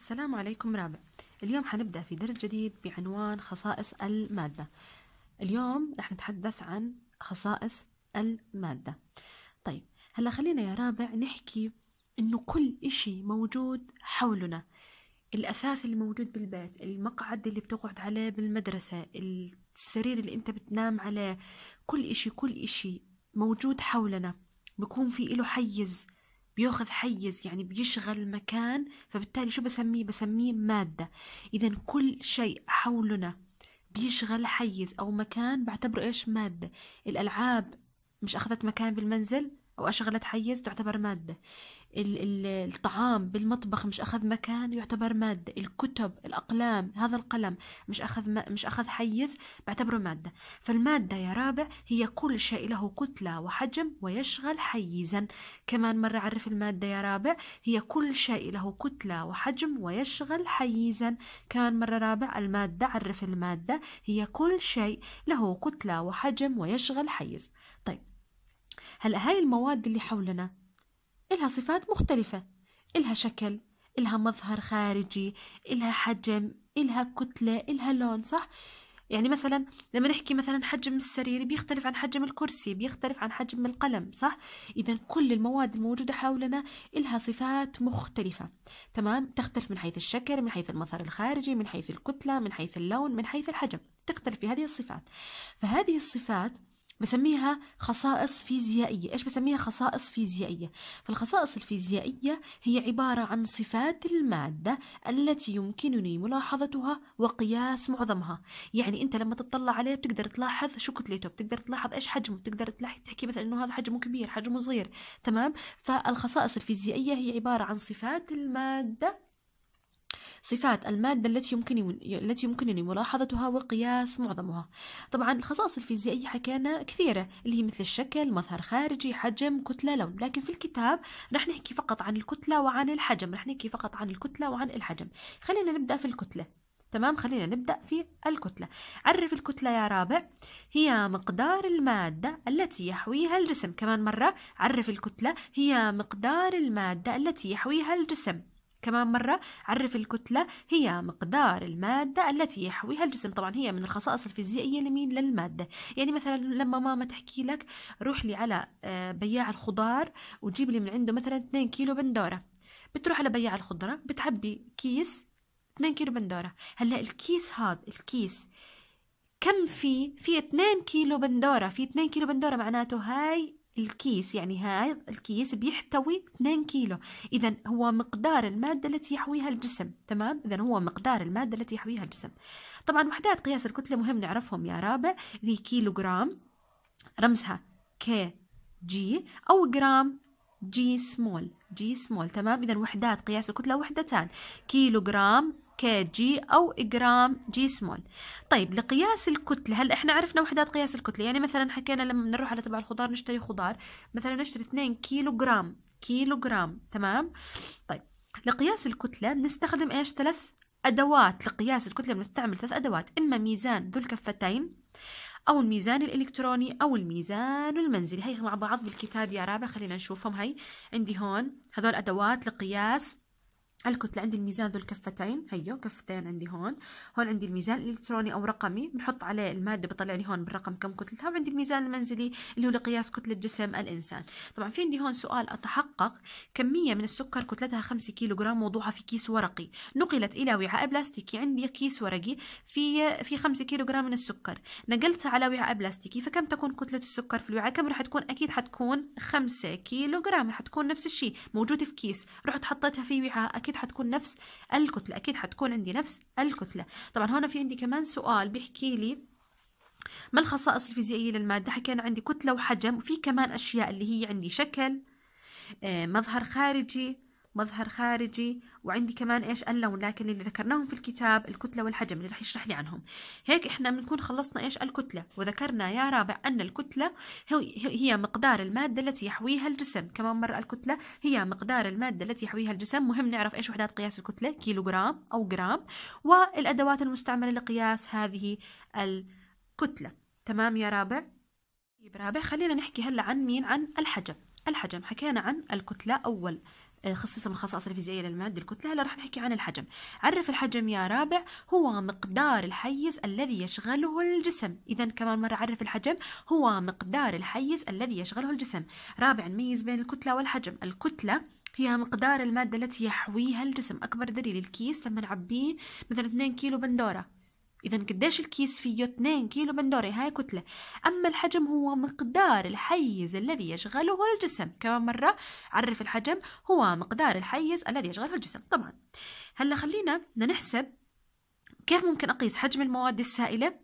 السلام عليكم رابع اليوم حنبدأ في درس جديد بعنوان خصائص المادة اليوم رح نتحدث عن خصائص المادة طيب هلا خلينا يا رابع نحكي انه كل اشي موجود حولنا الاثاث اللي موجود بالبيت المقعد اللي بتقعد عليه بالمدرسة السرير اللي انت بتنام عليه كل اشي كل اشي موجود حولنا بكون في له حيز بياخذ حيز يعني بيشغل مكان فبالتالي شو بسميه بسميه مادة إذا كل شيء حولنا بيشغل حيز أو مكان بعتبره إيش مادة الألعاب مش أخذت مكان بالمنزل أو أشغلت حيز تعتبر مادة الطعام بالمطبخ مش أخذ مكان يعتبر مادة الكتب الأقلام هذا القلم مش أخذ مش أخذ حيز بعتبره مادة فالمادة يا رابع هي كل شيء له كتلة وحجم ويشغل حيزا كمان مرة عرف المادة يا رابع هي كل شيء له كتلة وحجم ويشغل حيزا كمان مرة رابع المادة عرف المادة هي كل شيء له كتلة وحجم ويشغل حيز طيب هلا هاي المواد اللي حولنا إلها صفات مختلفة إلها شكل إلها مظهر خارجي إلها حجم إلها كتلة إلها لون صح يعني مثلا لما نحكي مثلا حجم السرير بيختلف عن حجم الكرسي بيختلف عن حجم القلم صح اذا كل المواد الموجوده حولنا إلها صفات مختلفه تمام تختلف من حيث الشكل من حيث المظهر الخارجي من حيث الكتله من حيث اللون من حيث الحجم تختلف بهذه الصفات فهذه الصفات بسميها خصائص فيزيائية إيش بسميها خصائص فيزيائية فالخصائص الفيزيائية هي عبارة عن صفات المادة التي يمكنني ملاحظتها وقياس معظمها يعني أنت لما تطلع عليه بتقدر تلاحظ شو كتلته بتقدر تلاحظ إيش حجمه بتقدر تحكي مثلا أنه هذا حجمه كبير حجمه صغير تمام فالخصائص الفيزيائية هي عبارة عن صفات المادة صفات المادة التي يمكن التي يمكنني ملاحظتها وقياس معظمها طبعا الخصائص الفيزيائية حكينا كثيرة اللي هي مثل الشكل مظهر خارجي حجم كتلة لون لكن في الكتاب رح نحكي فقط عن الكتلة وعن الحجم رح نحكي فقط عن الكتلة وعن الحجم خلينا نبدأ في الكتلة تمام خلينا نبدأ في الكتلة عرف الكتلة يا رابع هي مقدار المادة التي يحويها الجسم كمان مرة عرف الكتلة هي مقدار المادة التي يحويها الجسم كمان مرة عرف الكتلة هي مقدار المادة التي يحويها الجسم طبعا هي من الخصائص الفيزيائية لمين للمادة يعني مثلا لما ماما تحكي لك روح لي على آه، بياع الخضار وجيب لي من عنده مثلا 2 كيلو بندورة بتروح على بياع الخضرة بتعبي كيس 2 كيلو بندورة هلا الكيس هذا الكيس كم في في 2 كيلو بندورة في 2 كيلو بندورة معناته هاي الكيس يعني هذا الكيس بيحتوي 2 كيلو إذا هو مقدار المادة التي يحويها الجسم تمام إذا هو مقدار المادة التي يحويها الجسم طبعا وحدات قياس الكتلة مهم نعرفهم يا رابع اللي كيلو جرام رمزها كي جي أو جرام جي سمول جي سمول تمام إذا وحدات قياس الكتلة وحدتان كيلو جرام جي أو جرام جي سمول طيب لقياس الكتلة هل إحنا عرفنا وحدات قياس الكتلة يعني مثلا حكينا لما نروح على تبع الخضار نشتري خضار مثلا نشتري 2 كيلو جرام كيلو جرام تمام طيب لقياس الكتلة بنستخدم إيش ثلاث أدوات لقياس الكتلة بنستعمل ثلاث أدوات إما ميزان ذو الكفتين أو الميزان الإلكتروني أو الميزان المنزلي هي مع بعض بالكتاب يا رابع خلينا نشوفهم هي عندي هون هذول أدوات لقياس الكتلة عندي الميزان ذو الكفتين هيو أيوه، كفتين عندي هون هون عندي الميزان الإلكتروني أو رقمي بنحط عليه المادة بطلع لي هون بالرقم كم كتلتها وعندي الميزان المنزلي اللي هو لقياس كتلة جسم الإنسان طبعا في عندي هون سؤال أتحقق كمية من السكر كتلتها 5 كيلو جرام موضوعها في كيس ورقي نقلت إلى وعاء بلاستيكي عندي كيس ورقي في في 5 كيلو جرام من السكر نقلتها على وعاء بلاستيكي فكم تكون كتلة السكر في الوعاء كم راح تكون أكيد حتكون 5 كيلو جرام راح تكون نفس الشيء موجودة في كيس رحت حطيتها في وعاء أكيد اكيد حتكون نفس الكتله اكيد حتكون عندي نفس الكتله طبعا هنا في عندي كمان سؤال بيحكي لي ما الخصائص الفيزيائية للمادة؟ حكينا عندي كتلة وحجم وفي كمان أشياء اللي هي عندي شكل آه، مظهر خارجي مظهر خارجي وعندي كمان ايش اللون لكن اللي ذكرناهم في الكتاب الكتله والحجم اللي رح يشرح لي عنهم هيك احنا بنكون خلصنا ايش الكتله وذكرنا يا رابع ان الكتله هي مقدار الماده التي يحويها الجسم كمان مره الكتله هي مقدار الماده التي يحويها الجسم مهم نعرف ايش وحدات قياس الكتله كيلوغرام او جرام والادوات المستعمله لقياس هذه الكتله تمام يا رابع طيب رابع خلينا نحكي هلا عن مين عن الحجم الحجم حكينا عن الكتله اول آه، خصيصا من الخصائص الفيزيائيه للماده الكتله هلا رح نحكي عن الحجم عرف الحجم يا رابع هو مقدار الحيز الذي يشغله الجسم اذا كمان مره عرف الحجم هو مقدار الحيز الذي يشغله الجسم رابع نميز بين الكتله والحجم الكتله هي مقدار المادة التي يحويها الجسم أكبر دليل الكيس لما نعبيه مثلا 2 كيلو بندورة إذا قديش الكيس فيه 2 كيلو بندوري هاي كتلة أما الحجم هو مقدار الحيز الذي يشغله الجسم كمان مرة عرف الحجم هو مقدار الحيز الذي يشغله الجسم طبعا هلا خلينا نحسب كيف ممكن أقيس حجم المواد السائلة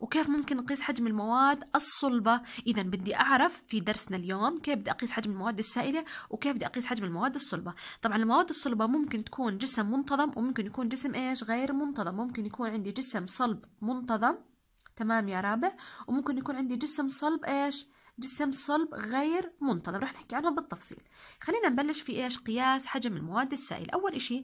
وكيف ممكن أقيس حجم المواد الصلبة إذا بدي أعرف في درسنا اليوم كيف بدي أقيس حجم المواد السائلة وكيف بدي أقيس حجم المواد الصلبة طبعا المواد الصلبة ممكن تكون جسم منتظم وممكن يكون جسم إيش غير منتظم ممكن يكون عندي جسم صلب منتظم تمام يا رابع وممكن يكون عندي جسم صلب إيش جسم صلب غير منتظم رح نحكي عنها بالتفصيل خلينا نبلش في إيش قياس حجم المواد السائلة أول إشي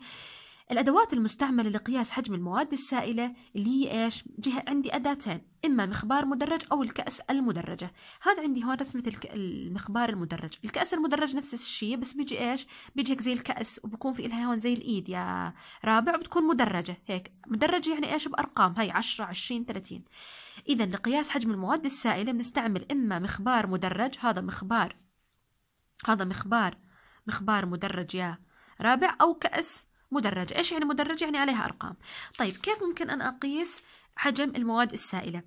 الأدوات المستعملة لقياس حجم المواد السائلة اللي هي إيش؟ جهة عندي أداتين إما مخبار مدرج أو الكأس المدرجة هذا عندي هون رسمة المخبار المدرج الكأس المدرج نفس الشيء بس بيجي إيش؟ بيجي هيك زي الكأس وبكون في إلها هون زي الإيد يا رابع وبتكون مدرجة هيك مدرجة يعني إيش بأرقام هاي 10 20 30 إذا لقياس حجم المواد السائلة بنستعمل إما مخبار مدرج هذا مخبار هذا مخبار مخبار مدرج يا رابع أو كأس مدرجة إيش يعني مدرجة؟ يعني عليها أرقام طيب كيف ممكن أن أقيس حجم المواد السائلة؟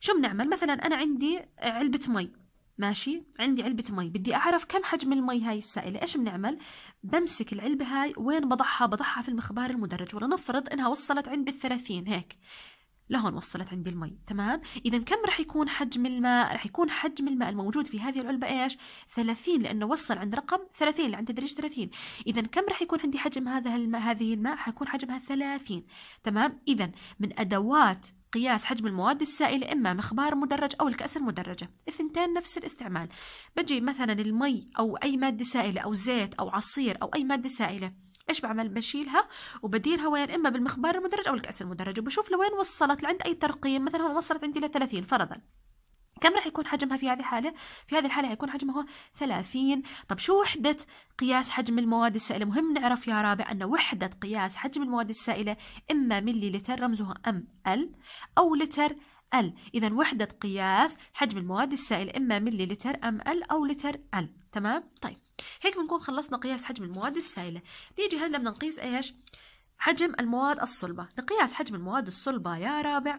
شو بنعمل؟ مثلا أنا عندي علبة مي ماشي عندي علبة مي بدي أعرف كم حجم المي هاي السائلة إيش بنعمل بمسك العلبة هاي وين بضعها بضعها في المخبار المدرج ولنفرض إنها وصلت عند الثلاثين هيك لهون وصلت عندي المي تمام اذا كم رح يكون حجم الماء رح يكون حجم الماء الموجود في هذه العلبه ايش 30 لانه وصل عند رقم 30 اللي عند تدريج 30 اذا كم رح يكون عندي حجم هذا الماء هذه الماء حيكون حجمها 30 تمام اذا من ادوات قياس حجم المواد السائلة إما مخبار مدرج أو الكأس المدرجة الثنتين نفس الاستعمال بجي مثلا المي أو أي مادة سائلة أو زيت أو عصير أو أي مادة سائلة ايش بعمل بشيلها وبديرها وين اما بالمخبار المدرج او الكاس المدرج وبشوف لوين وصلت لعند اي ترقيم مثلا هون وصلت عندي ل 30 فرضا كم راح يكون حجمها في هذه الحالة؟ في هذه الحالة حيكون حجمها 30 طب شو وحدة قياس حجم المواد السائلة؟ مهم نعرف يا رابع أن وحدة قياس حجم المواد السائلة إما ملي لتر رمزها أم ال أو لتر ال إذا وحدة قياس حجم المواد السائلة إما ملي لتر أم ال أو لتر ال تمام؟ طيب هيك بنكون خلصنا قياس حجم المواد السائلة نيجي هلا بدنا نقيس ايش حجم المواد الصلبة لقياس حجم المواد الصلبة يا رابع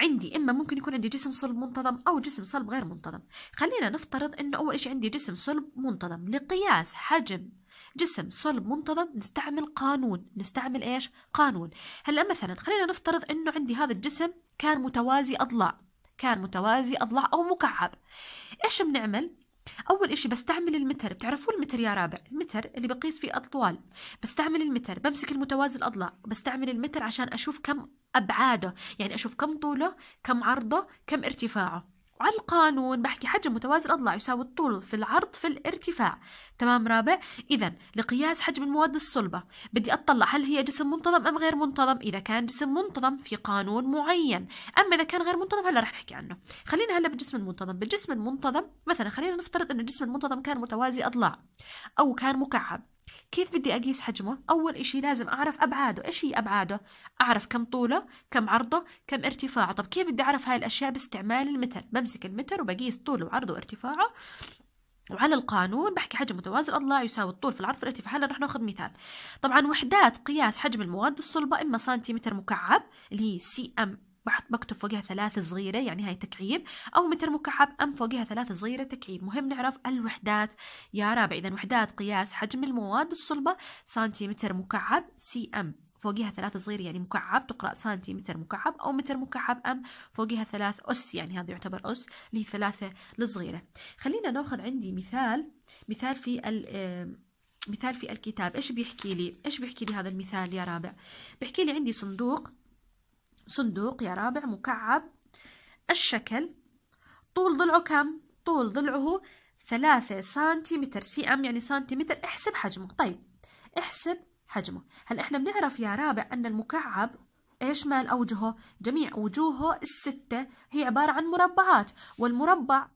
عندي اما ممكن يكون عندي جسم صلب منتظم او جسم صلب غير منتظم خلينا نفترض انه اول شيء عندي جسم صلب منتظم لقياس حجم جسم صلب منتظم نستعمل قانون نستعمل ايش قانون هلا مثلا خلينا نفترض انه عندي هذا الجسم كان متوازي اضلاع كان متوازي اضلاع او مكعب ايش بنعمل اول إشي بستعمل المتر بتعرفوا المتر يا رابع المتر اللي بقيس فيه اطوال بستعمل المتر بمسك المتوازي الاضلاع بستعمل المتر عشان اشوف كم ابعاده يعني اشوف كم طوله كم عرضه كم ارتفاعه على القانون بحكي حجم متوازي الأضلاع يساوي الطول في العرض في الارتفاع تمام رابع إذا لقياس حجم المواد الصلبة بدي أطلع هل هي جسم منتظم أم غير منتظم إذا كان جسم منتظم في قانون معين أما إذا كان غير منتظم هلا رح نحكي عنه خلينا هلا بالجسم المنتظم بالجسم المنتظم مثلا خلينا نفترض أن الجسم المنتظم كان متوازي أضلاع أو كان مكعب كيف بدي أقيس حجمه؟ أول إشي لازم أعرف أبعاده إيش هي أبعاده؟ أعرف كم طوله كم عرضه كم ارتفاعه طب كيف بدي أعرف هاي الأشياء باستعمال المتر بمسك المتر وبقيس طوله وعرضه وارتفاعه وعلى القانون بحكي حجم متوازي الأضلاع يساوي الطول في العرض في الارتفاع هلا رح ناخذ مثال طبعا وحدات قياس حجم المواد الصلبه اما سنتيمتر مكعب اللي هي سي ام بحط بكتب فوقها ثلاثة صغيرة يعني هاي تكعيب أو متر مكعب أم فوقها ثلاثة صغيرة تكعيب مهم نعرف الوحدات يا رابع إذا وحدات قياس حجم المواد الصلبة سنتيمتر مكعب سي أم فوقها ثلاثة صغيرة يعني مكعب تقرأ سنتيمتر مكعب أو متر مكعب أم فوقها ثلاث أس يعني هذا يعتبر أس لثلاثة الصغيرة خلينا نأخذ عندي مثال مثال في ال مثال في الكتاب إيش بيحكي لي إيش بيحكي لي هذا المثال يا رابع بيحكي لي عندي صندوق صندوق يا رابع مكعب الشكل طول ضلعه كم؟ طول ضلعه ثلاثة سنتيمتر سي ام يعني سنتيمتر احسب حجمه طيب احسب حجمه هل احنا بنعرف يا رابع ان المكعب ايش مال اوجهه؟ جميع وجوهه الستة هي عبارة عن مربعات والمربع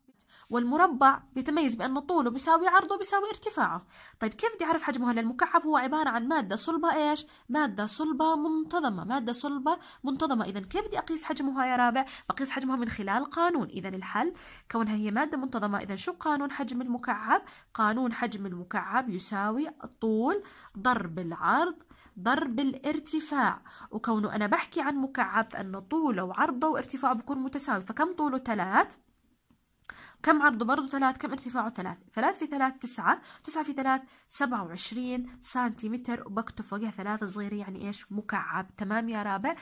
والمربع بيتميز بأنه طوله بيساوي عرضه بيساوي ارتفاعه طيب كيف بدي أعرف حجمه هلا المكعب هو عبارة عن مادة صلبة إيش مادة صلبة منتظمة مادة صلبة منتظمة إذا كيف بدي أقيس حجمها يا رابع بقيس حجمها من خلال قانون إذا الحل كونها هي مادة منتظمة إذا شو قانون حجم المكعب قانون حجم المكعب يساوي الطول ضرب العرض ضرب الارتفاع وكونه أنا بحكي عن مكعب فأن طوله وعرضه وارتفاعه بكون متساوي فكم طوله 3 كم عرضه برضه ثلاث كم ارتفاعه ثلاث ثلاث في ثلاث تسعة تسعة في ثلاث سبعة وعشرين سنتيمتر وبكتب فوقها ثلاثة صغيرة يعني إيش مكعب تمام يا رابع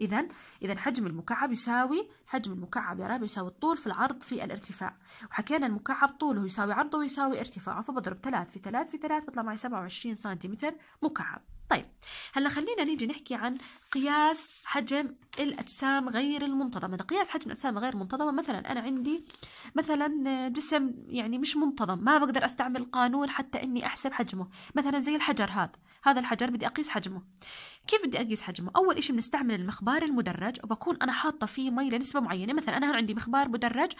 إذا إذا حجم المكعب يساوي حجم المكعب يا رابع يساوي الطول في العرض في الارتفاع وحكينا المكعب طوله يساوي عرضه ويساوي ارتفاعه فبضرب ثلاث في ثلاث في ثلاث بطلع معي سبعة وعشرين سنتيمتر مكعب طيب هلا خلينا نيجي نحكي عن قياس حجم الاجسام غير المنتظمه قياس حجم الاجسام غير منتظمه مثلا انا عندي مثلا جسم يعني مش منتظم ما بقدر استعمل قانون حتى اني احسب حجمه مثلا زي الحجر هذا هذا الحجر بدي اقيس حجمه كيف بدي اقيس حجمه اول شيء بنستعمل المخبار المدرج وبكون انا حاطه فيه مي لنسبه معينه مثلا انا عندي مخبار مدرج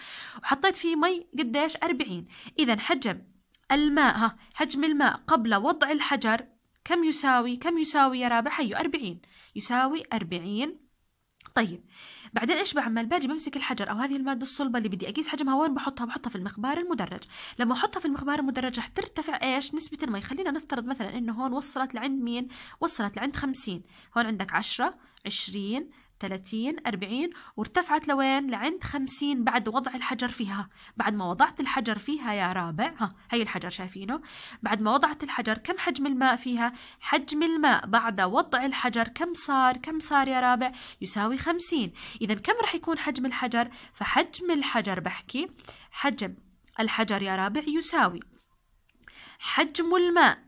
وحطيت فيه مي قديش 40 اذا حجم الماء ها حجم الماء قبل وضع الحجر كم يساوي كم يساوي يا رابح هيو أربعين يساوي أربعين طيب بعدين ايش بعمل باجي بمسك الحجر او هذه الماده الصلبه اللي بدي اقيس حجمها وين بحطها بحطها في المخبار المدرج لما احطها في المخبار المدرج رح ترتفع ايش نسبه المي خلينا نفترض مثلا انه هون وصلت لعند مين وصلت لعند 50 هون عندك 10 20 30 40 وارتفعت لوين لعند 50 بعد وضع الحجر فيها بعد ما وضعت الحجر فيها يا رابع ها هي الحجر شايفينه بعد ما وضعت الحجر كم حجم الماء فيها حجم الماء بعد وضع الحجر كم صار كم صار يا رابع يساوي 50 اذا كم راح يكون حجم الحجر فحجم الحجر بحكي حجم الحجر يا رابع يساوي حجم الماء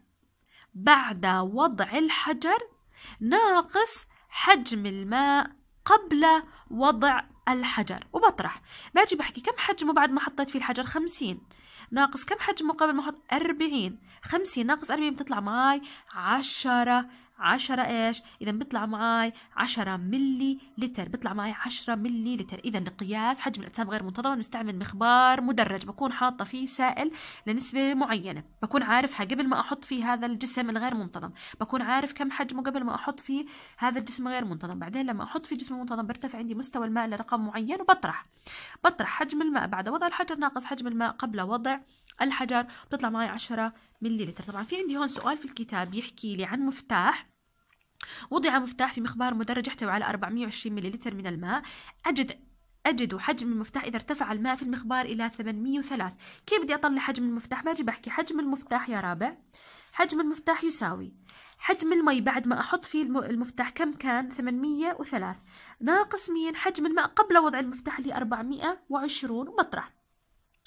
بعد وضع الحجر ناقص حجم الماء قبل وضع الحجر وبطرح باجي بحكي كم حجمه بعد ما حطيت فيه الحجر خمسين ناقص كم حجمه قبل ما حط أربعين خمسين ناقص أربعين بتطلع معي عشرة 10 ايش اذا بيطلع معي 10 ملي لتر بيطلع معي 10 ملي لتر اذا لقياس حجم الاجسام غير منتظمه بنستعمل مخبار مدرج بكون حاطه فيه سائل لنسبه معينه بكون عارفها قبل ما احط فيه هذا الجسم الغير منتظم بكون عارف كم حجمه قبل ما احط فيه هذا الجسم غير منتظم بعدين لما احط فيه جسم منتظم برتفع عندي مستوى الماء لرقم معين وبطرح بطرح حجم الماء بعد وضع الحجر ناقص حجم الماء قبل وضع الحجر بتطلع معي 10 ملي طبعا في عندي هون سؤال في الكتاب يحكي لي عن مفتاح وضع مفتاح في مخبار مدرج يحتوي على 420 مللتر من الماء أجد أجد حجم المفتاح إذا ارتفع الماء في المخبار إلى 803 كيف بدي أطلع حجم المفتاح اجي بحكي حجم المفتاح يا رابع حجم المفتاح يساوي حجم المي بعد ما أحط فيه المفتاح كم كان 803 ناقص مين حجم الماء قبل وضع المفتاح اللي 420 مطرح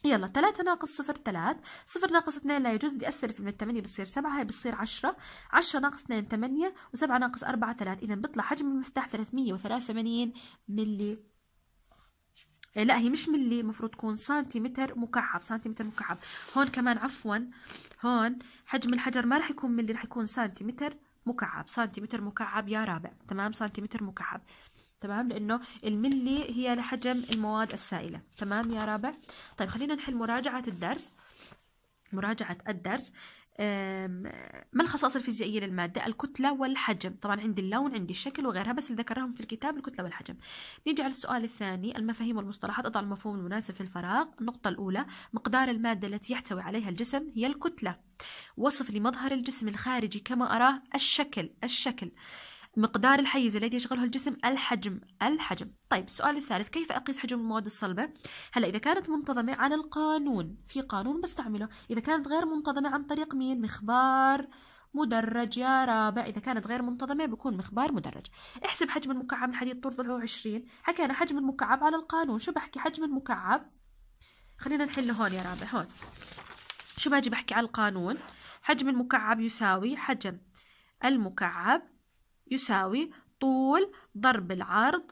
يلا 3 ناقص صفر 3 صفر ناقص 2 لا يجوز بدي أستلف من 8 بصير سبعة هي بتصير عشرة عشرة ناقص 8 و وسبعة ناقص أربعة 3 إذا بيطلع حجم المفتاح ثلاثمية وثلاثة وثمانين ملي إيه، لا هي مش ملي المفروض تكون سنتيمتر مكعب سنتيمتر مكعب هون كمان عفوا هون حجم الحجر ما راح يكون ملي راح يكون سنتيمتر مكعب سنتيمتر مكعب يا رابع تمام سنتيمتر مكعب تمام لانه الملي هي لحجم المواد السائله تمام يا رابع طيب خلينا نحل مراجعه الدرس مراجعه الدرس ما الخصائص الفيزيائية للمادة الكتلة والحجم طبعا عندي اللون عندي الشكل وغيرها بس اللي ذكرهم في الكتاب الكتلة والحجم نيجي على السؤال الثاني المفاهيم والمصطلحات أضع المفهوم المناسب في الفراغ النقطة الأولى مقدار المادة التي يحتوي عليها الجسم هي الكتلة وصف لمظهر الجسم الخارجي كما أراه الشكل الشكل مقدار الحيز الذي يشغله الجسم الحجم الحجم طيب السؤال الثالث كيف أقيس حجم المواد الصلبة هلا إذا كانت منتظمة على القانون في قانون بستعمله إذا كانت غير منتظمة عن طريق مين مخبار مدرج يا رابع إذا كانت غير منتظمة بكون مخبار مدرج احسب حجم المكعب من حديد طول ضلعه 20 حكينا حجم المكعب على القانون شو بحكي حجم المكعب خلينا نحله هون يا رابع هون شو باجي بحكي على القانون حجم المكعب يساوي حجم المكعب يساوي طول ضرب العرض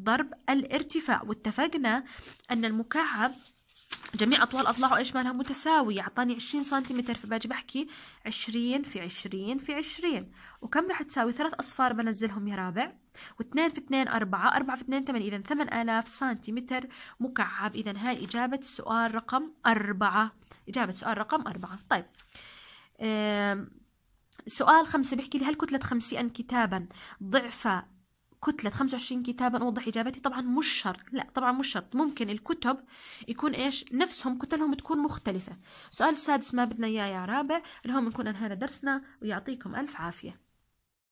ضرب الارتفاع واتفقنا أن المكعب جميع أطوال أضلاعه إيش مالها متساوية أعطاني 20 سنتيمتر فباجي بحكي 20 في 20 في 20 وكم رح تساوي ثلاث أصفار بنزلهم يا رابع واثنين في اثنين أربعة أربعة في اثنين ثمان إذا ثمان آلاف سنتيمتر مكعب إذا هاي إجابة السؤال رقم أربعة إجابة سؤال رقم أربعة طيب سؤال خمسة بيحكي لي هل كتلة خمسين كتابا ضعف كتلة 25 كتابا أوضح إجابتي طبعا مش شرط لا طبعا مش شرط ممكن الكتب يكون إيش نفسهم كتلهم تكون مختلفة سؤال السادس ما بدنا إياه يا رابع اليوم نكون أنهينا درسنا ويعطيكم ألف عافية